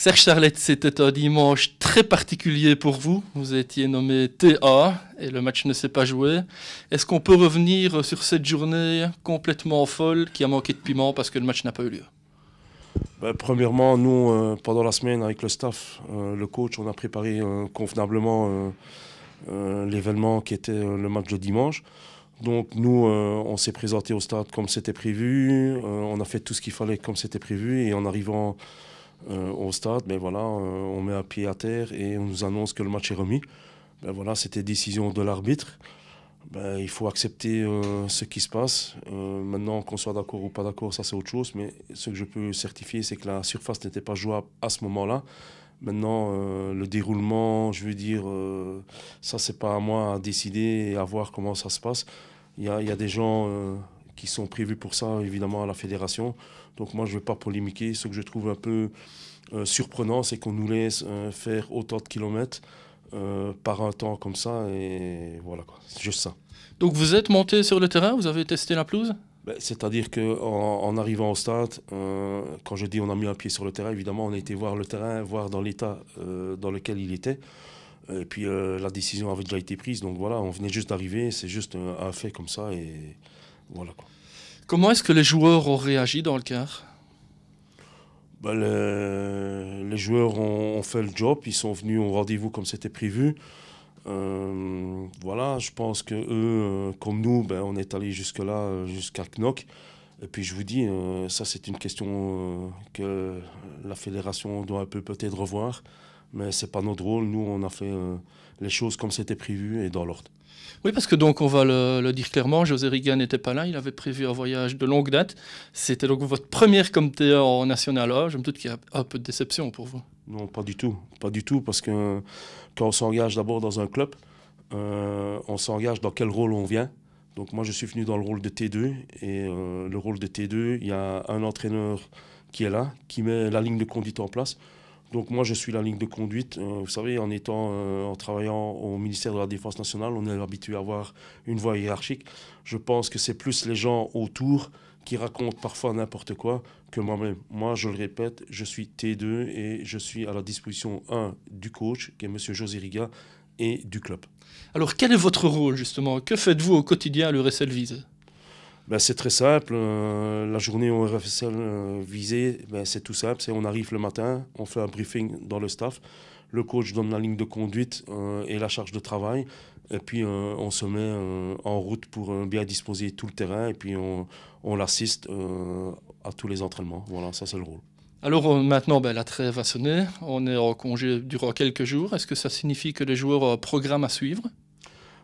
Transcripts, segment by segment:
Serge Charlette, c'était un dimanche très particulier pour vous. Vous étiez nommé TA et le match ne s'est pas joué. Est-ce qu'on peut revenir sur cette journée complètement folle qui a manqué de piment parce que le match n'a pas eu lieu ben, Premièrement, nous, euh, pendant la semaine, avec le staff, euh, le coach, on a préparé euh, convenablement l'événement qui était le match de dimanche. Donc nous, on s'est présenté au stade comme c'était prévu, on a fait tout ce qu'il fallait comme c'était prévu et en arrivant euh, au stade, mais ben voilà, euh, on met un pied à terre et on nous annonce que le match est remis. Ben voilà, c'était décision de l'arbitre. Ben, il faut accepter euh, ce qui se passe. maintenant, qu'on soit d'accord ou pas d'accord, ça c'est autre chose. Mais ce que je peux certifier, c'est que la surface n'était pas jouable à ce moment-là. Maintenant, le déroulement, je veux dire, ça c'est pas à moi à décider et à voir comment ça se passe. Il y y a, des gens qui sont prévus pour ça, évidemment, à la fédération. Donc moi, je ne vais pas polémiquer. Ce que je trouve un peu euh, surprenant, c'est qu'on nous laisse euh, faire autant de kilomètres euh, par un temps comme ça. Et voilà, quoi. c'est juste ça. Donc vous êtes monté sur le terrain, vous avez testé la pelouse ben, c'est-à-dire qu'en en, arrivant au stade, quand je dis on a mis un pied sur le terrain, évidemment on a été voir le terrain, voir dans l'état dans lequel il était. Et puis la décision avait déjà été prise, donc voilà, on venait juste d'arriver, c'est juste un, un, fait comme ça. Et Comment est-ce que les joueurs ont réagi dans le cas bah, les, joueurs ont, fait le job, ils sont venus au rendez-vous comme c'était prévu. Euh, voilà, je pense que eux, euh, comme nous, ben, on est allé jusque-là, euh, jusqu'à Knock. Et puis je vous dis, ça c'est une question que la fédération doit un peu peut-être revoir mais c'est pas notre rôle. Nous, on a fait euh, les choses comme c'était prévu et dans l'ordre. Oui, parce que donc on va le, dire clairement, José Riga n'était pas là, il avait prévu un voyage de longue date. C'était donc votre première comité en national A. Je me doute qu'il y a un peu de déception pour vous. Non, pas du tout, pas du tout, parce que quand on s'engage d'abord dans un club, euh, on s'engage dans quel rôle on vient. Donc moi, je suis venu dans le rôle de T2 et euh, le rôle de T2, il y a un entraîneur qui est là, qui met la ligne de conduite en place. Donc moi, je suis la ligne de conduite. Euh, vous savez, en étant, euh, en travaillant au ministère de la Défense nationale, on est habitué à avoir une voie hiérarchique. Je pense que c'est plus les gens autour qui racontent parfois n'importe quoi que moi-même. Moi, je le répète, je suis T2 et je suis à la disposition 1 du coach, qui est M. José Riga, et du club. Alors, quel est votre rôle justement Que faites-vous au quotidien à l'URSL ben, c'est très simple. Euh, la journée au RFSL euh, visée, ben, c'est tout simple. C'est on arrive le matin, on fait un briefing dans le staff. Le coach donne la ligne de conduite euh, et la charge de travail. Et puis on se met en route pour bien disposer tout le terrain. Et puis on, l'assiste à tous les entraînements. Voilà, ça c'est le rôle. Alors maintenant, ben, la trêve a sonné. On est en congé durant quelques jours. Est-ce que ça signifie que les joueurs ont un programme à suivre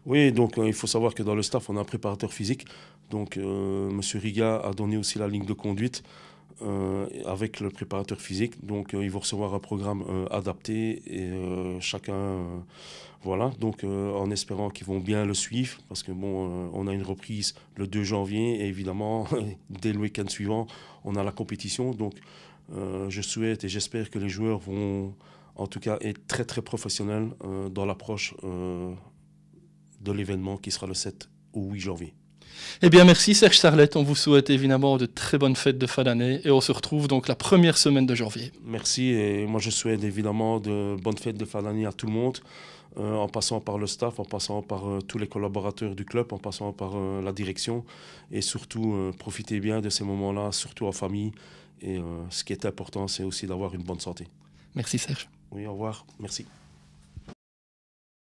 oui, donc euh, il faut savoir que dans le staff, on a un préparateur physique. Donc euh, Monsieur Riga a donné aussi la ligne de conduite euh, avec le préparateur physique. Donc ils vont recevoir un programme adapté et chacun, voilà. Donc en espérant qu'ils vont bien le suivre, parce que bon, on a une reprise le 2 janvier et évidemment dès le week-end suivant, on a la compétition. Donc je souhaite et j'espère que les joueurs vont en tout cas être très très professionnels dans l'approche de l'événement qui sera le 7 ou 8 janvier. Eh bien, merci Serge Sarlette. On vous souhaite évidemment de très bonnes fêtes de fin d'année et on se retrouve donc la première semaine de janvier. Merci et moi je souhaite évidemment de bonnes fêtes de fin d'année à tout le monde, euh, en passant par le staff, en passant par euh, tous les collaborateurs du club, en passant par euh, la direction et surtout profitez bien de ces moments-là, surtout en famille. Et ce qui est important, c'est aussi d'avoir une bonne santé. Merci Serge. Oui, au revoir. Merci.